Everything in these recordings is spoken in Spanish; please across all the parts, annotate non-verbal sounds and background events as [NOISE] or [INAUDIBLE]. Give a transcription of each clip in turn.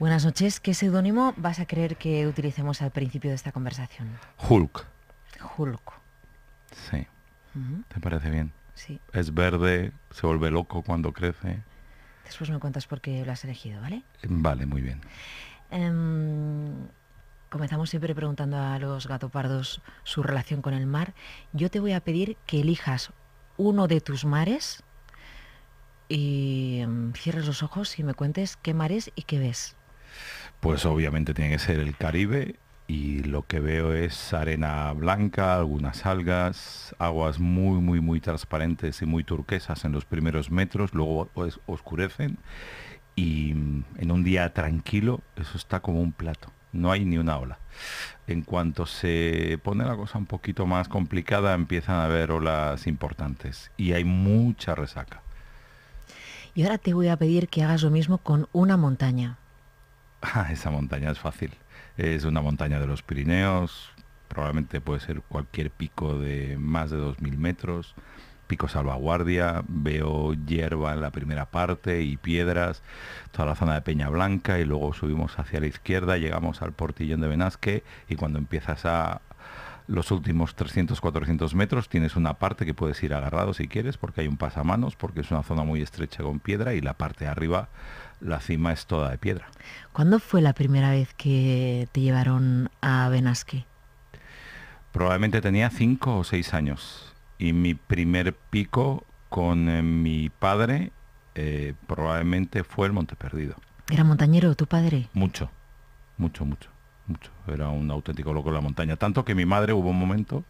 Buenas noches. ¿Qué seudónimo vas a creer que utilicemos al principio de esta conversación? Hulk. Hulk. Sí. ¿Te parece bien? Sí. Es verde, se vuelve loco cuando crece. Después me cuentas por qué lo has elegido, ¿vale? Vale, muy bien. Em, comenzamos siempre preguntando a los gatopardos su relación con el mar. Yo te voy a pedir que elijas uno de tus mares y em, cierres los ojos y me cuentes qué mares y qué ves. Pues obviamente tiene que ser el Caribe y lo que veo es arena blanca, algunas algas, aguas muy, muy, muy transparentes y muy turquesas en los primeros metros, luego pues oscurecen y mm, en un día tranquilo eso está como un plato, no hay ni una ola. En cuanto se pone la cosa un poquito más complicada empiezan a haber olas importantes y hay mucha resaca. Y ahora te voy a pedir que hagas lo mismo con una montaña. Ah, esa montaña es fácil. Es una montaña de los Pirineos, probablemente puede ser cualquier pico de más de 2.000 metros. Pico Salvaguardia, veo hierba en la primera parte y piedras, toda la zona de Peña Blanca y luego subimos hacia la izquierda, llegamos al portillón de Benasque y cuando empiezas a los últimos 300, 400 metros tienes una parte que puedes ir agarrado si quieres, porque hay un pasamanos, porque es una zona muy estrecha con piedra y la parte de arriba, la cima es toda de piedra. ¿Cuándo fue la primera vez que te llevaron a Benasque? Probablemente tenía 5 o 6 años y mi primer pico con eh, mi padre eh, probablemente fue el Monte Perdido. ¿Era montañero tu padre? Mucho, mucho, mucho. Era un auténtico loco de la montaña. Tanto que mi madre hubo un momento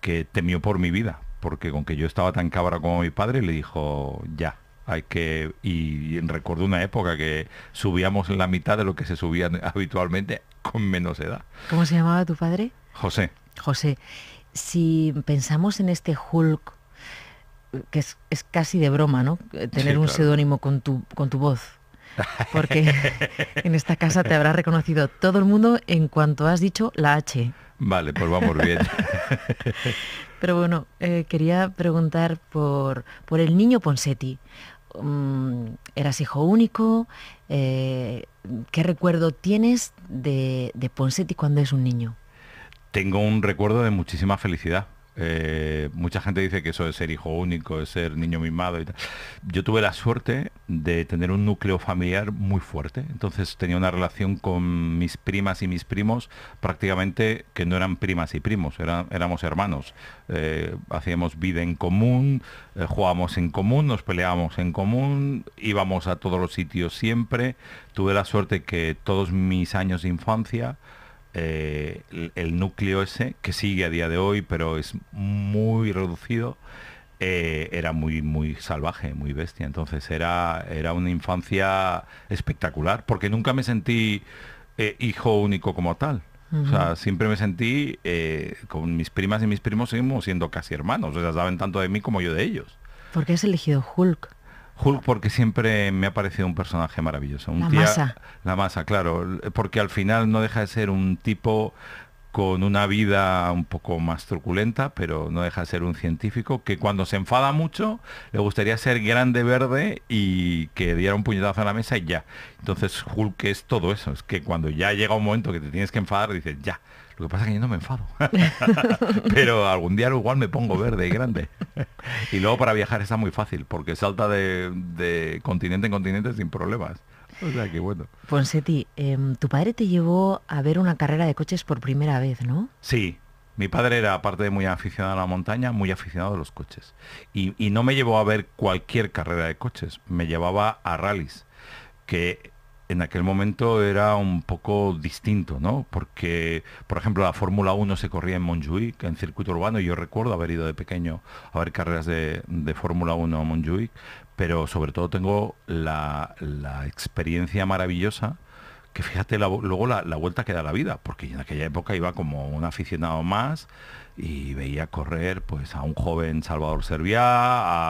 que temió por mi vida, porque con que yo estaba tan cabra como mi padre, le dijo, ya, hay que... Y, recuerdo una época que subíamos la mitad de lo que se subía [LAUGHS] habitualmente con menos edad. ¿Cómo se llamaba tu padre? José. José, si pensamos en este Hulk, que es, casi de broma, ¿no? Tener un seudónimo con tu, con tu voz porque en esta casa te habrá reconocido todo el mundo en cuanto has dicho la H. Vale, pues vamos bien. [LAUGHS] Pero bueno, eh, quería preguntar por, el niño Ponsetti. Mm, ¿Eras hijo único? Eh, ¿Qué recuerdo tienes de, de Ponsetti cuando es un niño? Tengo un recuerdo de muchísima felicidad eh, mucha gente dice que eso es ser hijo único, es ser niño mimado y Yo tuve la suerte de tener un núcleo familiar muy fuerte, entonces tenía una relación con mis primas y mis primos prácticamente que no eran primas y primos, éramos hermanos. Eh, hacíamos vida en común, eh, jugábamos en común, nos peleábamos en común, íbamos a todos los sitios siempre. Tuve la suerte que todos mis años de infancia, eh, el, núcleo ese, que sigue a día de hoy, pero es muy reducido, eh, era muy, muy salvaje, muy bestia. Entonces era, era una infancia espectacular, porque nunca me sentí eh, hijo único como tal. O sea, siempre me sentí, con mis primas y mis primos seguimos siendo casi hermanos, o sea, saben tanto de mí como yo de ellos. ¿Por qué has elegido Hulk? Hulk porque siempre me ha parecido un personaje maravilloso. Un la masa. La masa, claro. Porque al final no deja de ser un tipo con una vida un poco más truculenta, pero no deja de ser un científico que cuando se enfada mucho le gustaría ser grande verde y que diera un puñetazo a la mesa y ya. Entonces Hulk es todo eso, es que cuando ya llega un momento que te tienes que enfadar, dices ya, lo que pasa es que yo no me enfado. [LAUGHS] Pero algún día igual me pongo verde y grande. y luego para viajar está muy fácil, porque salta de, continente en continente sin problemas. O sea qué bueno. Ponseti, em, tu padre te llevó a ver una carrera de coches por primera vez, ¿no? Sí, mi padre era, aparte de muy aficionado a la montaña, muy aficionado a los coches. Y, y, no me llevó a ver cualquier carrera de coches, me llevaba a rallies, que en aquel momento era un poco distinto, ¿no? Porque, por ejemplo, la Fórmula 1 se corría en Montjuic, en circuito urbano, y yo recuerdo haber ido de pequeño a ver carreras de, Fórmula 1 a Montjuic, pero sobre todo tengo la experiencia maravillosa que fíjate luego la, vuelta que da la vida, porque en aquella época iba como un aficionado más y veía correr pues a un joven Salvador Serviá,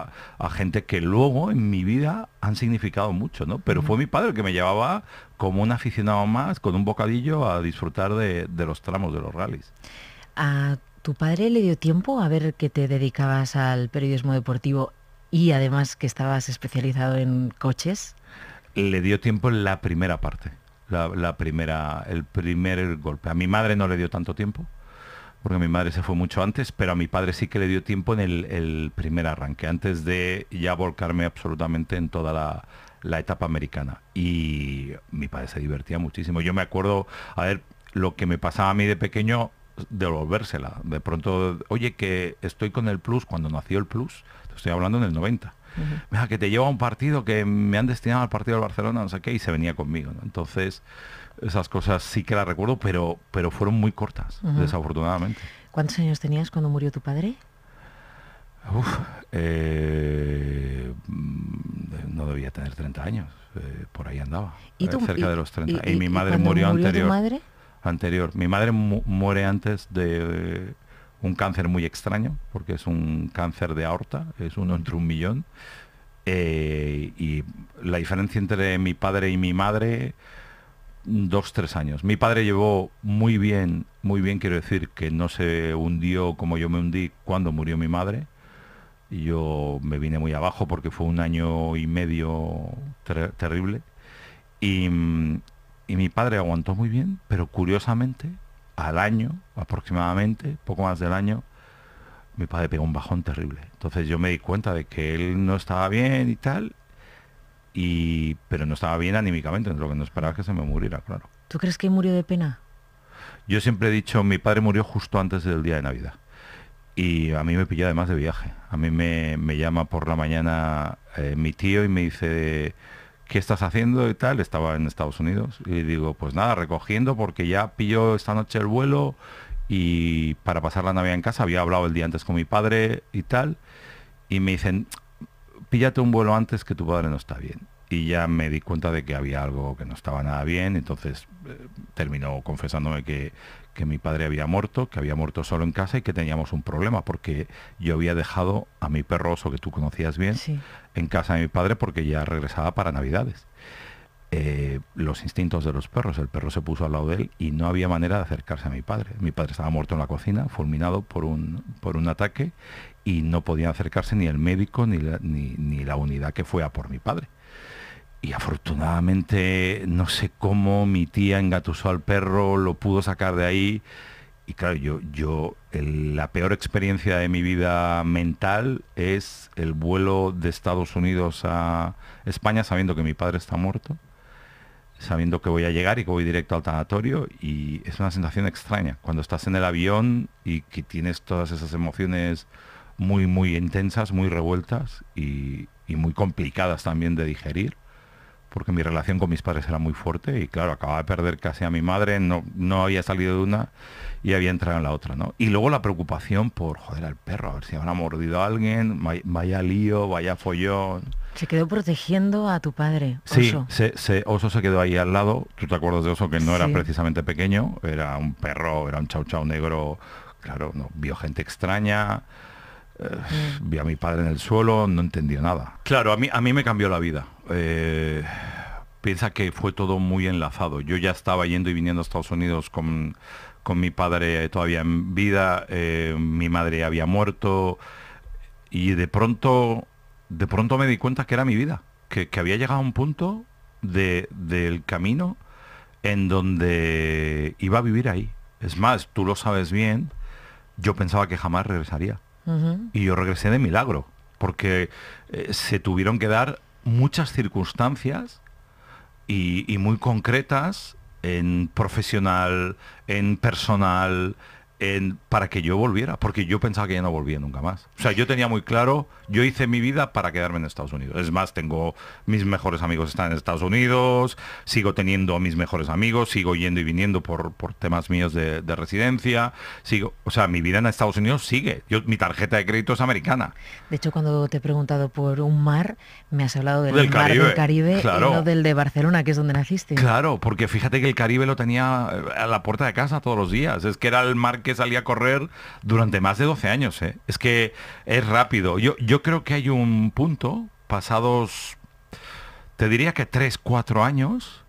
a, gente que luego en mi vida han significado mucho, ¿no? Pero fue mi padre el que me llevaba como un aficionado más, con un bocadillo, a disfrutar de, de los tramos de los rallies. ¿A tu padre le dio tiempo a ver que te dedicabas al periodismo deportivo y además que estabas especializado en coches? Le dio tiempo en la primera parte la, primera, el primer golpe. A mi madre no le dio tanto tiempo, porque mi madre se fue mucho antes, pero a mi padre sí que le dio tiempo en el, primer arranque, antes de ya volcarme absolutamente en toda la, etapa americana. Y mi padre se divertía muchísimo. Yo me acuerdo, a ver, lo que me pasaba a mí de pequeño, devolvérsela. De pronto, oye, que estoy con el plus, cuando nació el plus, estoy hablando en el 90 que te lleva a un partido que me han destinado al partido del Barcelona, no sé qué, y se venía conmigo. Entonces, esas cosas sí que las recuerdo, pero, pero fueron muy cortas, desafortunadamente. ¿Cuántos años tenías cuando murió tu padre? Eh, no debía tener 30 años, eh, por ahí andaba, ¿Y eh, cerca de los 30. Y, mi madre murió, anterior. Tu madre? Anterior. Mi madre muere antes de un cáncer muy extraño, porque es un cáncer de aorta, es uno entre un millón. Eh, y la diferencia entre mi padre y mi madre, dos, tres años. Mi padre llevó muy bien, muy bien, quiero decir, que no se hundió como yo me hundí cuando murió mi madre. Yo me vine muy abajo porque fue un año y medio terrible. Y, mm, y mi padre aguantó muy bien, pero curiosamente al año aproximadamente, poco más del año, mi padre pegó un bajón terrible. Entonces yo me di cuenta de que él no estaba bien y tal, y, pero no estaba bien anímicamente, lo que no esperaba que se me muriera, claro. ¿Tú crees que murió de pena? Yo siempre he dicho, mi padre murió justo antes del día de Navidad. Y a mí me pilló además de viaje. A mí me, llama por la mañana eh, mi tío y me dice ¿qué estás haciendo y tal? Estaba en Estados Unidos y digo, pues nada, recogiendo porque ya pilló esta noche el vuelo y para pasar la Navidad en casa había hablado el día antes con mi padre y tal y me dicen, píllate un vuelo antes que tu padre no está bien y ya me di cuenta de que había algo que no estaba nada bien, entonces eh, terminó confesándome que, que, mi padre había muerto, que había muerto solo en casa y que teníamos un problema porque yo había dejado a mi perro o que tú conocías bien en casa de mi padre porque ya regresaba para Navidades. Eh, los instintos de los perros, el perro se puso al lado de él y no había manera de acercarse a mi padre. Mi padre estaba muerto en la cocina, fulminado por un, por un ataque y no podía acercarse ni el médico ni, ni la unidad que fue a por mi padre y afortunadamente no sé cómo mi tía engatusó al perro, lo pudo sacar de ahí. Y claro, yo, yo la peor experiencia de mi vida mental es el vuelo de Estados Unidos a España sabiendo que mi padre está muerto, sabiendo que voy a llegar y que voy directo al tanatorio. Y es una sensación extraña. Cuando estás en el avión y que tienes todas esas emociones muy, muy intensas, muy revueltas y muy complicadas también de digerir porque mi relación con mis padres era muy fuerte y claro, acababa de perder casi a mi madre, no, no había salido de una y había entrado en la otra, ¿no? Y luego la preocupación por, joder, al perro, a ver si habrá mordido a alguien, vaya lío, vaya follón. Se quedó protegiendo a tu padre. Oso. Sí, Oso se quedó ahí al lado. Tú te acuerdas de Oso que no era precisamente pequeño, era un perro, era un chau chau negro, claro, no, vio gente extraña. Eh, vi a mi padre en el suelo, no entendía nada. Claro, a mí, a mí me cambió la vida. Eh, piensa que fue todo muy enlazado. Yo ya estaba yendo y viniendo a Estados Unidos con, con mi padre eh, todavía en vida, mi madre había muerto y de pronto, de pronto me di cuenta que era mi vida, que, había llegado a un punto del camino en donde iba a vivir ahí. Es más, tú lo sabes bien, yo pensaba que jamás regresaría y yo regresé de milagro, porque eh, se tuvieron que dar muchas circunstancias y muy concretas en profesional, en personal, para que yo volviera, porque yo pensaba que ya no volvía nunca más. O sea, yo tenía muy claro, yo hice mi vida para quedarme en Estados Unidos. Es más, tengo mis mejores amigos están en Estados Unidos, sigo teniendo a mis mejores amigos, sigo yendo y viniendo por, por temas míos de, residencia, sigo, o sea, mi vida en Estados Unidos sigue. mi tarjeta de crédito es americana. De hecho, cuando te he preguntado por un mar, me has hablado del, mar del Caribe no del de Barcelona, que es donde naciste. Claro, porque fíjate que el Caribe lo tenía eh, a la puerta de casa todos los días. Es que era el mar que salía a correr durante más de 12 años. ¿eh? Es que es rápido. Yo, yo creo que hay un punto, pasados, te diría que 3, 4 años,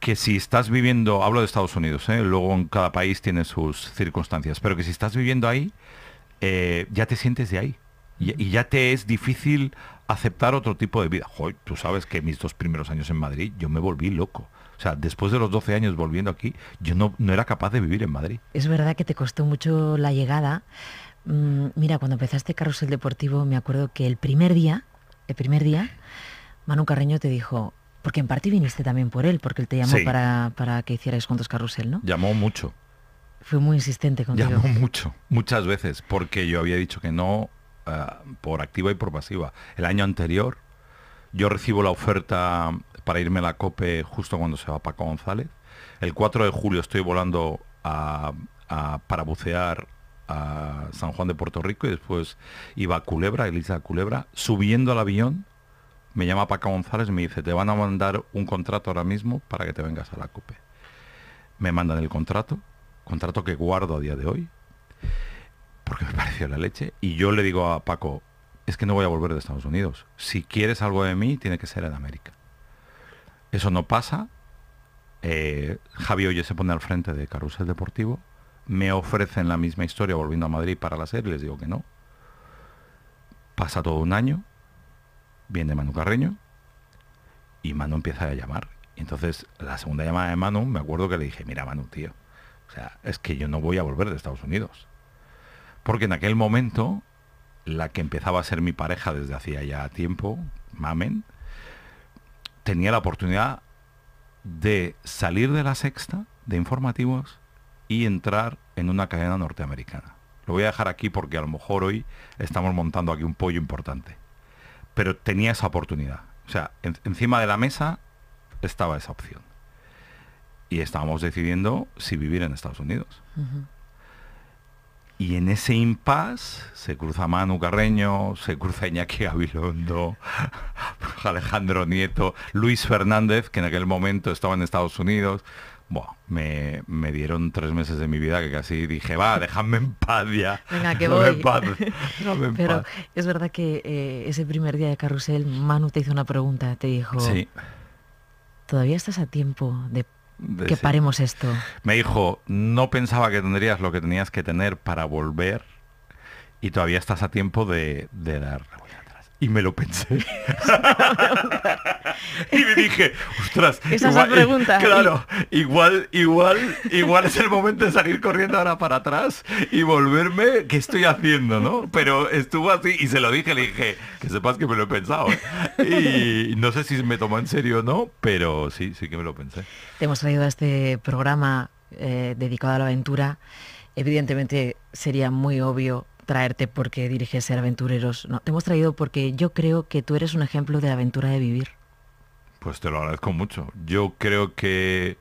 que si estás viviendo, hablo de Estados Unidos, ¿eh? luego en cada país tiene sus circunstancias, pero que si estás viviendo ahí, eh, ya te sientes de ahí. y, ya te es difícil aceptar otro tipo de vida. Joder, tú sabes que mis dos primeros años en Madrid yo me volví loco. O sea, después de los 12 años volviendo aquí, yo no, era capaz de vivir en Madrid. Es verdad que te costó mucho la llegada. Mm, mira, cuando empezaste Carrusel Deportivo, me acuerdo que el primer día, el primer día, Manu Carreño te dijo, porque en parte viniste también por él, porque él te llamó para, que hicieras juntos Carrusel, ¿no? Llamó mucho. Fue muy insistente contigo. Llamó mucho, muchas veces, porque yo había dicho que no, eh, por activa y por pasiva. El año anterior yo recibo la oferta para irme a la COPE justo cuando se va Paco González. El 4 de julio estoy volando para bucear a San Juan de Puerto Rico y después iba a Culebra, Elisa Culebra, subiendo al avión me llama Paco González y me dice, te van a mandar un contrato ahora mismo para que te vengas a la COPE. Me mandan el contrato, contrato que guardo a día de hoy, porque me [LAUGHS] pareció la leche. Y yo le digo a Paco, es que no voy a volver de Estados Unidos. Si quieres algo de mí, tiene que ser en América. Eso no pasa. Eh, Javi Oye se pone al frente de Carrusel Deportivo. Me ofrecen la misma historia volviendo a Madrid para la serie, les digo que no. Pasa todo un año, viene Manu Carreño y Manu empieza a llamar. Y entonces la segunda llamada de Manu, me acuerdo que le dije, mira Manu, tío, o sea, es que yo no voy a volver de Estados Unidos porque en aquel momento, la que empezaba a ser mi pareja desde hacía ya tiempo, Mamen, tenía la oportunidad de salir de la sexta de informativos y entrar en una cadena norteamericana. Lo voy a dejar aquí porque a lo mejor hoy estamos montando aquí un pollo importante. Pero tenía esa oportunidad. O sea, encima de la mesa estaba esa opción. Y estábamos decidiendo si vivir en Estados Unidos. Y en ese impasse se cruza Manu Carreño, se cruza Iñaki Gabilondo, [LAUGHS] Alejandro Nieto, Luis Fernández, que en aquel momento estaba en Estados Unidos. Bueno, me, dieron tres meses de mi vida que casi dije, va, déjame en paz ya. [LAUGHS] Venga, que [LAUGHS] Pero es verdad que eh, ese primer día de carrusel, Manu te hizo una pregunta, te dijo, sí. ¿todavía estás a tiempo de que paremos esto. Me dijo, no pensaba que tendrías lo que tenías que tener para volver y todavía estás a tiempo de, de dar y me lo pensé. [LAUGHS] y me dije, ostras, Esa es la pregunta. Claro, igual, igual, igual es el momento de salir corriendo ahora para atrás y volverme, ¿qué estoy haciendo? ¿no? Pero estuvo así y se lo dije, le dije, que sepas que me lo he pensado. ¿eh?". Y no sé si me tomó en serio o no, pero sí, sí que me lo pensé. Te hemos traído a este programa eh, dedicado a la aventura. Evidentemente sería muy obvio traerte porque diriges Ser Aventureros, no, te hemos traído porque yo creo que tú eres un ejemplo de aventura de vivir. Pues te lo agradezco mucho. Yo creo que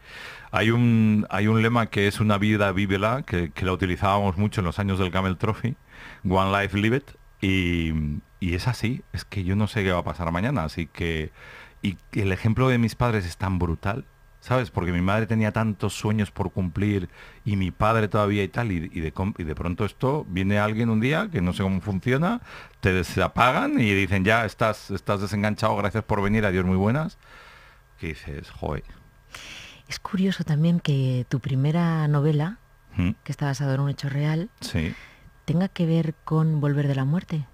hay un, hay un lema que es una vida vívela, que, que la utilizábamos mucho en los años del Camel Trophy, One Life Live It, y, y es así, es que yo no sé qué va a pasar mañana, así que y el ejemplo de mis padres es tan brutal ¿sabes? Porque mi madre tenía tantos sueños por cumplir y mi padre todavía y tal, y, de, pronto esto viene alguien un día que no sé cómo funciona, te desapagan y dicen, ya estás, estás desenganchado, gracias por venir, adiós, muy buenas, que dices, joe. Es curioso también que tu primera novela, ¿Mm? que está basada en un hecho real, tenga que ver con Volver de la Muerte.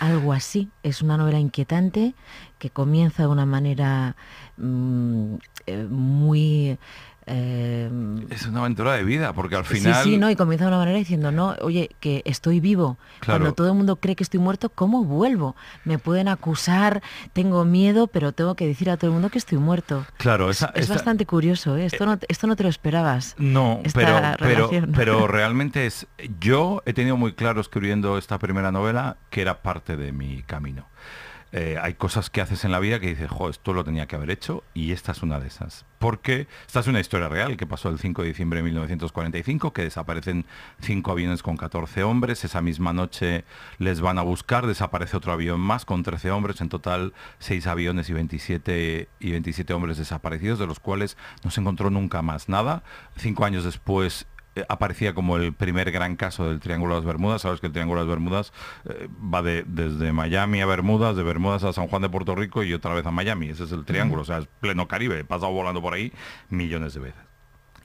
Algo así. Es una novela inquietante que comienza de una manera mm, eh, muy Em, es una aventura de vida, porque al final... Sí, sí, ¿no? Y comienza de una manera diciendo, no, oye, que estoy vivo. Cuando todo el mundo cree que estoy muerto, ¿cómo vuelvo? Me pueden acusar, tengo miedo, pero tengo que decir a todo el mundo que estoy muerto. Claro, es, bastante curioso, ¿eh? esto, no, eh, esto no te lo esperabas. No, pero, pero, pero [LAUGHS] realmente es... Yo he tenido muy claro escribiendo esta primera novela que era parte de mi camino. Eh, hay cosas que haces en la vida que dices, jo, esto lo tenía que haber hecho y esta es una de esas. Porque esta es una historia real que pasó el 5 de diciembre de 1945, que desaparecen cinco aviones con 14 hombres, esa misma noche les van a buscar, desaparece otro avión más con 13 hombres, en total seis aviones y 27, y 27 hombres desaparecidos, de los cuales no se encontró nunca más nada. Cinco años después eh, aparecía como el primer gran caso del Triángulo de las Bermudas. Sabes que el Triángulo de las Bermudas eh, va desde Miami a Bermudas, de Bermudas a San Juan de Puerto Rico y otra vez a Miami. Ese es el Triángulo, o sea, es pleno Caribe. He pasado volando por ahí millones de veces.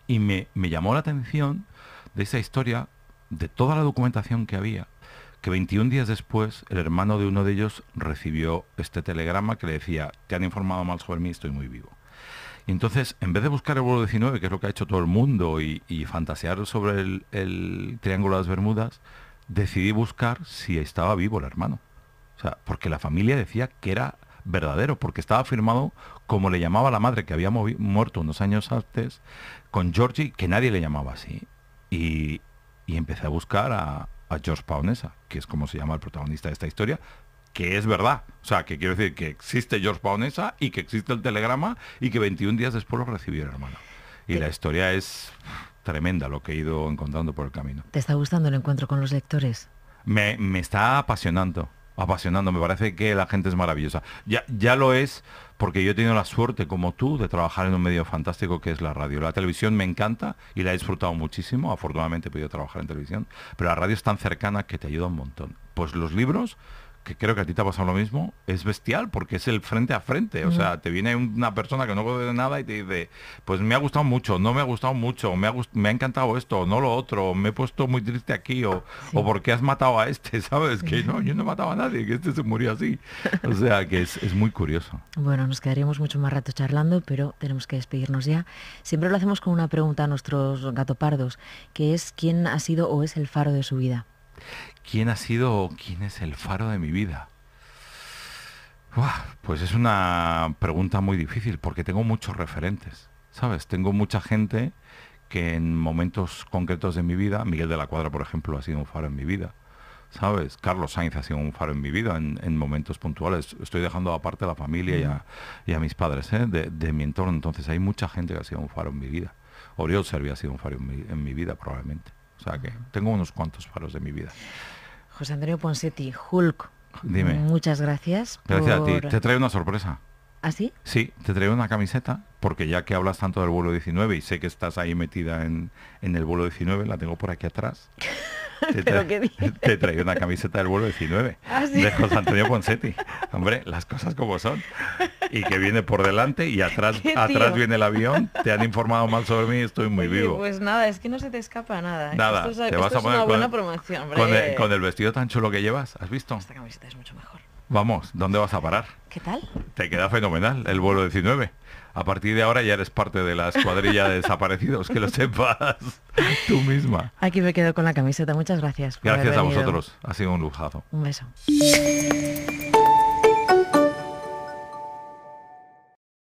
Y me, me llamó la atención de esa historia, de toda la documentación que había, que 21 días después el hermano de uno de ellos recibió este telegrama que le decía, te han informado mal sobre mí, estoy muy vivo. Entonces, en vez de buscar el vuelo 19, que es lo que ha hecho todo el mundo, y, fantasear sobre el, Triángulo de las Bermudas, decidí buscar si estaba vivo el hermano. O sea, porque la familia decía que era verdadero, porque estaba firmado como le llamaba la madre, que había muerto unos años antes, con Georgie, que nadie le llamaba así. Y, empecé a buscar a, a George Paonesa, que es como se llama el protagonista de esta historia, que es verdad. O sea, que quiero decir que existe George Paonesa y que existe el telegrama y que 21 días después lo el hermano. Y la historia es tremenda lo que he ido encontrando por el camino. ¿Te está gustando el encuentro con los lectores? Me, está apasionando, apasionando. Me parece que la gente es maravillosa. Ya, ya lo es porque yo he tenido la suerte, como tú, de trabajar en un medio fantástico que es la radio. La televisión me encanta y la he disfrutado muchísimo. Afortunadamente he podido trabajar en televisión. Pero la radio es tan cercana que te ayuda un montón. Pues los libros que creo que a ti te ha pasado lo mismo, es bestial porque es el frente a frente. O sea, mm. te viene una persona que no de nada y te dice, pues me ha gustado mucho, no me ha gustado mucho, me ha, me ha encantado esto, no lo otro, me he puesto muy triste aquí o, porque has matado a este, [LAUGHS] ¿sabes? Que no, yo no he matado a nadie, que este se murió así. O sea, que es, es muy curioso. Bueno, nos quedaríamos mucho más rato charlando, pero tenemos que despedirnos ya. Siempre lo hacemos con una pregunta a nuestros gatopardos, que es quién ha sido o es el faro de su vida. ¿Quién ha sido o quién es el faro de mi vida? pues es una pregunta muy difícil porque tengo muchos referentes, ¿sabes? Tengo mucha gente que en momentos concretos de mi vida, Miguel de la Cuadra, por ejemplo, ha sido un faro en mi vida, ¿sabes? Carlos Sainz ha sido un faro en mi vida en, momentos puntuales. Estoy dejando aparte a la familia y a, mm. mis padres ¿eh? de, mi entorno. Entonces hay mucha gente que ha sido un faro en mi vida. Oriol Servi ha sido un faro en mi vida, probablemente. O sea que tengo unos cuantos paros de mi vida. José Antonio Ponsetti, Hulk. Dime. Muchas gracias. a ti. Te traigo una sorpresa. ¿Ah, sí? Sí, te traigo una camiseta, porque ya que hablas tanto del vuelo 19 y sé que estás ahí metida en, el vuelo 19, la tengo por aquí atrás. [LAUGHS] te, [LAUGHS] te traigo una camiseta del vuelo 19 ah, de José Antonio [LAUGHS] Ponsetti. Hombre, las cosas como son y que viene por delante y atrás, [LAUGHS] atrás viene el avión. Te han informado mal sobre mí estoy muy vivo. Pues nada, es que no se te escapa nada. ¿eh? Nada, te vas a poner una buena promoción. Con el, con el, vestido tan chulo que llevas, ¿has visto? Esta camiseta es mucho mejor. Vamos, ¿dónde vas a parar? ¿Qué tal? Te queda fenomenal el vuelo 19 a partir de ahora ya eres parte de la escuadrilla de desaparecidos, que lo sepas [LAUGHS] tú misma. Aquí me quedo con la camiseta, muchas gracias. gracias a vosotros, ha sido un lujazo. Un beso.